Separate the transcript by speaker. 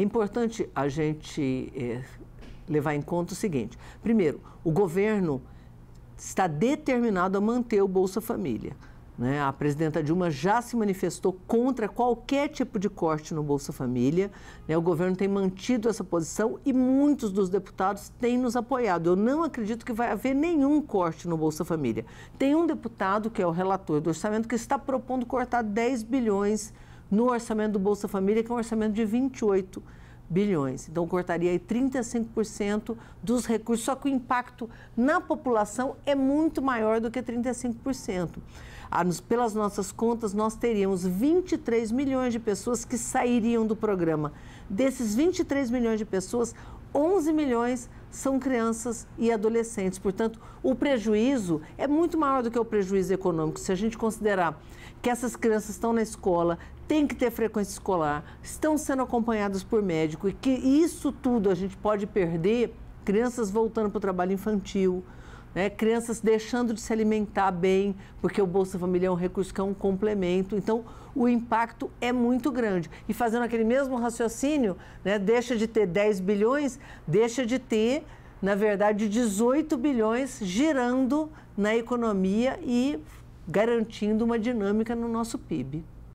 Speaker 1: É importante a gente eh, levar em conta o seguinte: primeiro, o governo está determinado a manter o Bolsa Família. Né? A presidenta Dilma já se manifestou contra qualquer tipo de corte no Bolsa Família. Né? O governo tem mantido essa posição e muitos dos deputados têm nos apoiado. Eu não acredito que vai haver nenhum corte no Bolsa Família. Tem um deputado, que é o relator do orçamento, que está propondo cortar 10 bilhões de no orçamento do Bolsa Família, que é um orçamento de 28 bilhões. Então, cortaria aí 35% dos recursos, só que o impacto na população é muito maior do que 35%. Ah, pelas nossas contas, nós teríamos 23 milhões de pessoas que sairiam do programa. Desses 23 milhões de pessoas, 11 milhões são crianças e adolescentes. Portanto, o prejuízo é muito maior do que o prejuízo econômico. Se a gente considerar que essas crianças estão na escola, tem que ter frequência escolar, estão sendo acompanhados por médico e que isso tudo a gente pode perder crianças voltando para o trabalho infantil, né? crianças deixando de se alimentar bem, porque o Bolsa Família é um recurso que é um complemento. Então, o impacto é muito grande. E fazendo aquele mesmo raciocínio, né? deixa de ter 10 bilhões, deixa de ter, na verdade, 18 bilhões girando na economia e garantindo uma dinâmica no nosso PIB.